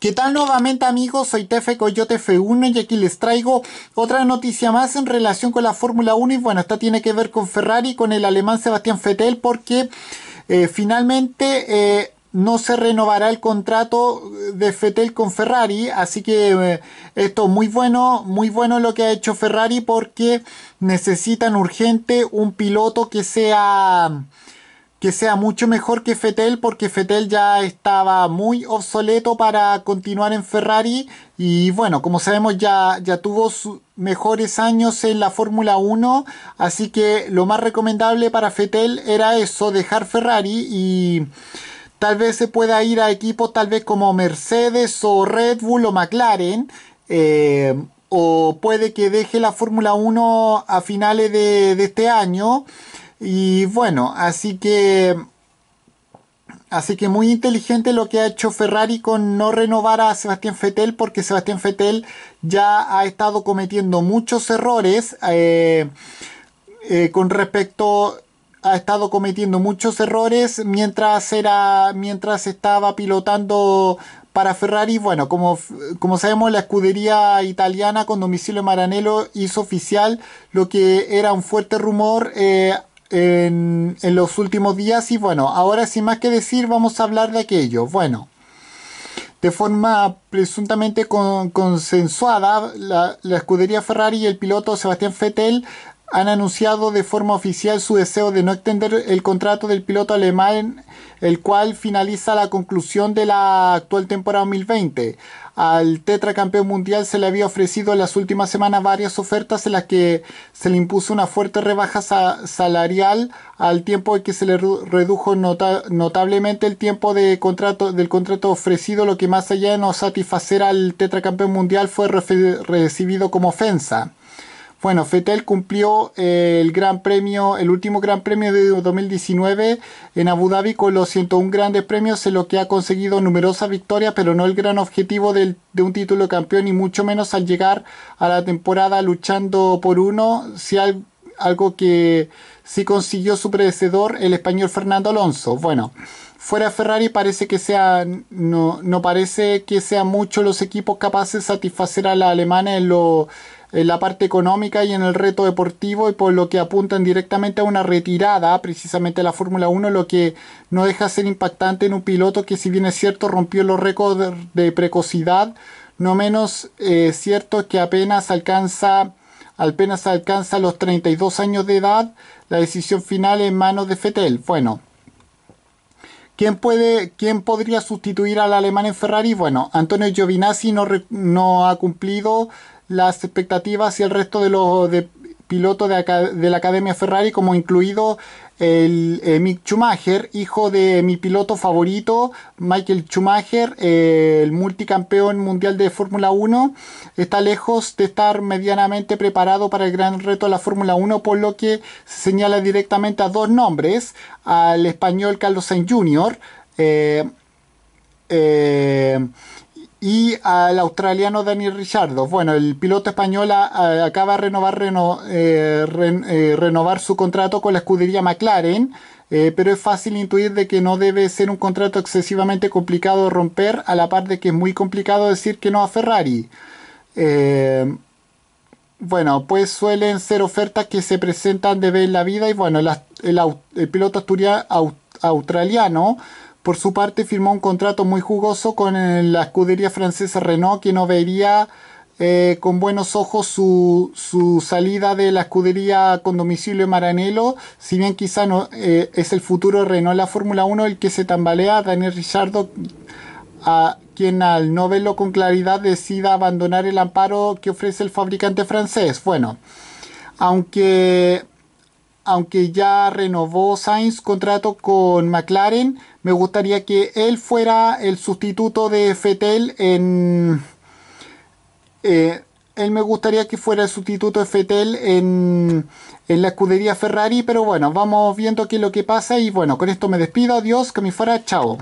¿Qué tal nuevamente amigos? Soy Tefe Coyote F1 y aquí les traigo otra noticia más en relación con la Fórmula 1 y bueno, esta tiene que ver con Ferrari, con el alemán Sebastián Fettel porque eh, finalmente eh, no se renovará el contrato de Fettel con Ferrari, así que eh, esto muy bueno, muy bueno lo que ha hecho Ferrari porque necesitan urgente un piloto que sea que sea mucho mejor que Fettel porque Fetel ya estaba muy obsoleto para continuar en Ferrari y bueno, como sabemos ya, ya tuvo sus mejores años en la Fórmula 1, así que lo más recomendable para Fetel era eso, dejar Ferrari y tal vez se pueda ir a equipos tal vez como Mercedes o Red Bull o McLaren. Eh, o puede que deje la Fórmula 1 a finales de este año. Y bueno, así que... Así que muy inteligente lo que ha hecho Ferrari con no renovar a Sebastián Fettel porque Sebastián Fettel ya ha estado cometiendo muchos errores eh, eh, con respecto ha estado cometiendo muchos errores mientras era mientras estaba pilotando para Ferrari, bueno, como, como sabemos, la escudería italiana con domicilio en Maranello hizo oficial lo que era un fuerte rumor eh, en, los últimos días y bueno, ahora sin más que decir vamos a hablar de aquello. Bueno, de forma presuntamente consensuada, la, escudería Ferrari y el piloto Sebastián fettel han anunciado de forma oficial su deseo de no extender el contrato del piloto alemán, el cual finaliza la conclusión de la actual temporada 2020. Al tetracampeón mundial se le había ofrecido en las últimas semanas varias ofertas en las que se le impuso una fuerte rebaja salarial al tiempo que se le redujo notablemente el tiempo de contrato, del contrato ofrecido, lo que más allá de no satisfacer al tetracampeón mundial fue recibido como ofensa. Bueno, Fettel cumplió el gran premio, el último gran premio de 2019 en Abu Dhabi con los 101 grandes premios, en lo que ha conseguido numerosas victorias, pero no el gran objetivo de un título de campeón y mucho menos al llegar a la temporada luchando por uno, si algo que sí consiguió su predecedor el español Fernando Alonso. Bueno, fuera Ferrari parece que sea no, no parece que sean muchos los equipos capaces de satisfacer a la alemana en lo en la parte económica y en el reto deportivo y por lo que apuntan directamente a una retirada precisamente la Fórmula 1 lo que no deja ser impactante en un piloto que si bien es cierto rompió los récords de precocidad no menos eh, cierto que apenas alcanza apenas alcanza los 32 años de edad la decisión final en manos de Fetel bueno ¿Quién, puede, ¿Quién podría sustituir al alemán en Ferrari? Bueno, Antonio Giovinazzi no, no ha cumplido las expectativas y el resto de los pilotos de la Academia Ferrari, como incluido el, eh, Mick Schumacher, hijo de mi piloto favorito, Michael Schumacher, eh, el multicampeón mundial de Fórmula 1, está lejos de estar medianamente preparado para el gran reto de la Fórmula 1, por lo que se señala directamente a dos nombres, al español Carlos Sainz Jr., y al australiano Daniel Richardo. Bueno, el piloto español ah, ah, acaba de renovar, eh, eh, renovar su contrato con la escudería McLaren, eh, pero es fácil intuir de que no debe ser un contrato excesivamente complicado de romper, a la par de que es muy complicado decir que no a Ferrari. bueno, pues suelen ser ofertas que se presentan de vez en la vida y bueno, el, piloto australiano por su parte, firmó un contrato muy jugoso con eh, la escudería francesa Renault, que no vería eh, con buenos ojos su, salida de la escudería con domicilio en Maranello, si bien quizá no eh, es el futuro Renault la Fórmula 1 el que se tambalea, Daniel Ricciardo, a quien al no verlo con claridad decida abandonar el amparo que ofrece el fabricante francés. Bueno, aunque aunque ya renovó Sainz contrato con McLaren, me gustaría que él fuera el sustituto de Fettel en... Eh, él me gustaría que fuera el sustituto de Fettel en, en la escudería Ferrari, pero bueno, vamos viendo qué es lo que pasa y bueno, con esto me despido, adiós, que me fuera, chao.